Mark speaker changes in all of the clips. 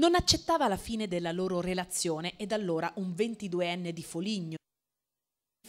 Speaker 1: Non accettava la fine della loro relazione ed allora un 22enne di Foligno,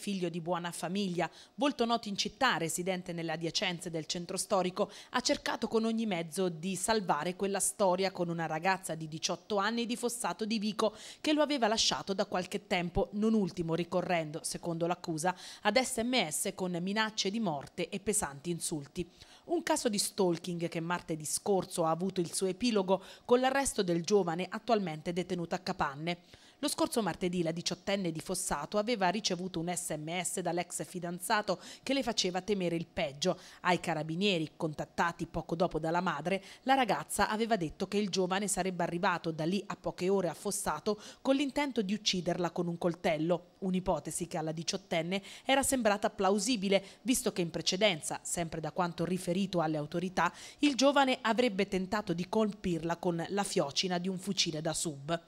Speaker 1: Figlio di buona famiglia, volto noto in città, residente nelle adiacenze del centro storico, ha cercato con ogni mezzo di salvare quella storia con una ragazza di 18 anni di Fossato di Vico che lo aveva lasciato da qualche tempo, non ultimo ricorrendo, secondo l'accusa, ad sms con minacce di morte e pesanti insulti. Un caso di stalking che martedì scorso ha avuto il suo epilogo con l'arresto del giovane attualmente detenuto a Capanne. Lo scorso martedì la diciottenne di Fossato aveva ricevuto un sms dall'ex fidanzato che le faceva temere il peggio. Ai carabinieri, contattati poco dopo dalla madre, la ragazza aveva detto che il giovane sarebbe arrivato da lì a poche ore a Fossato con l'intento di ucciderla con un coltello, un'ipotesi che alla diciottenne era sembrata plausibile, visto che in precedenza, sempre da quanto riferito alle autorità, il giovane avrebbe tentato di colpirla con la fiocina di un fucile da sub.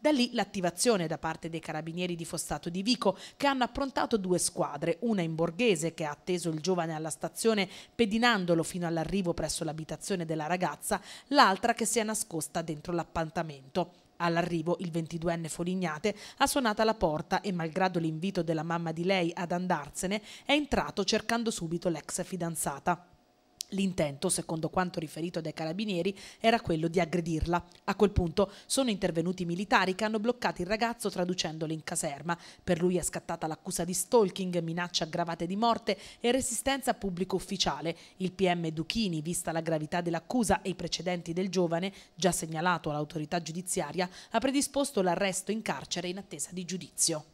Speaker 1: Da lì l'attivazione operazione da parte dei carabinieri di Fossato di Vico che hanno approntato due squadre, una in borghese che ha atteso il giovane alla stazione pedinandolo fino all'arrivo presso l'abitazione della ragazza, l'altra che si è nascosta dentro l'appantamento. All'arrivo il 22enne Folignate ha suonato alla porta e malgrado l'invito della mamma di lei ad andarsene è entrato cercando subito l'ex fidanzata. L'intento, secondo quanto riferito dai carabinieri, era quello di aggredirla. A quel punto sono intervenuti militari che hanno bloccato il ragazzo traducendolo in caserma. Per lui è scattata l'accusa di stalking, minacce aggravate di morte e resistenza a pubblico ufficiale. Il PM Duchini, vista la gravità dell'accusa e i precedenti del giovane, già segnalato all'autorità giudiziaria, ha predisposto l'arresto in carcere in attesa di giudizio.